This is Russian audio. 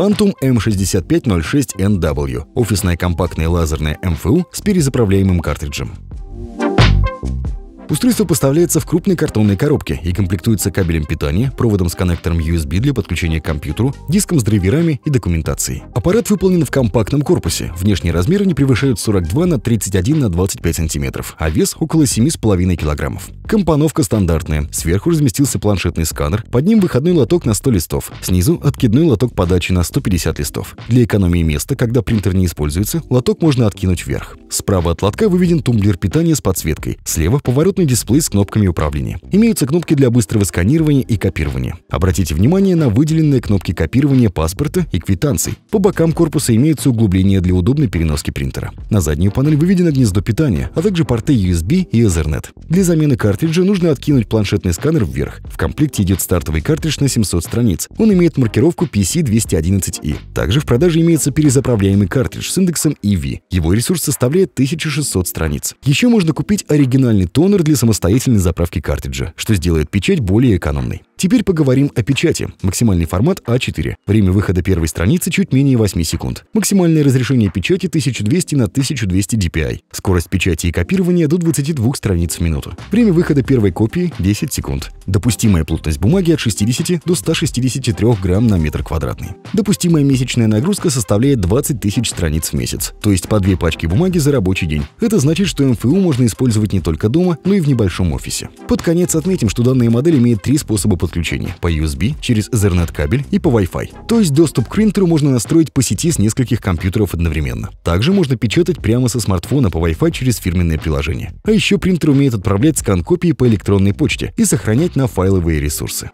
Quantum M6506NW – офисная компактная лазерная МФУ с перезаправляемым картриджем. Устройство поставляется в крупной картонной коробке и комплектуется кабелем питания, проводом с коннектором USB для подключения к компьютеру, диском с драйверами и документацией. Аппарат выполнен в компактном корпусе, внешние размеры не превышают 42 на 31 на 25 см, а вес около 7,5 кг. Компоновка стандартная. Сверху разместился планшетный сканер, под ним выходной лоток на 100 листов, снизу откидной лоток подачи на 150 листов. Для экономии места, когда принтер не используется, лоток можно откинуть вверх. Справа от лотка выведен тумблер питания с подсветкой, слева поворотный дисплей с кнопками управления. Имеются кнопки для быстрого сканирования и копирования. Обратите внимание на выделенные кнопки копирования паспорта и квитанций. По бокам корпуса имеются углубления для удобной переноски принтера. На заднюю панель выведено гнездо питания, а также порты USB и Ethernet. Для замены картриджа нужно откинуть планшетный сканер вверх. В комплекте идет стартовый картридж на 700 страниц. Он имеет маркировку PC211i. Также в продаже имеется перезаправляемый картридж с индексом EV. Его ресурс составляет более 1600 страниц. Еще можно купить оригинальный тонер для самостоятельной заправки картриджа, что сделает печать более экономной. Теперь поговорим о печати. Максимальный формат А4. Время выхода первой страницы чуть менее 8 секунд. Максимальное разрешение печати 1200 на 1200 dpi. Скорость печати и копирования до 22 страниц в минуту. Время выхода первой копии 10 секунд. Допустимая плотность бумаги от 60 до 163 грамм на метр квадратный. Допустимая месячная нагрузка составляет 20 тысяч страниц в месяц, то есть по две пачки бумаги за рабочий день. Это значит, что МФУ можно использовать не только дома, но и в небольшом офисе. Под конец отметим, что данная модель имеет три способа подключения – по USB, через Ethernet кабель и по Wi-Fi. То есть доступ к принтеру можно настроить по сети с нескольких компьютеров одновременно. Также можно печатать прямо со смартфона по Wi-Fi через фирменное приложение. А еще принтер умеет отправлять скан копии по электронной почте и сохранять на файловые ресурсы.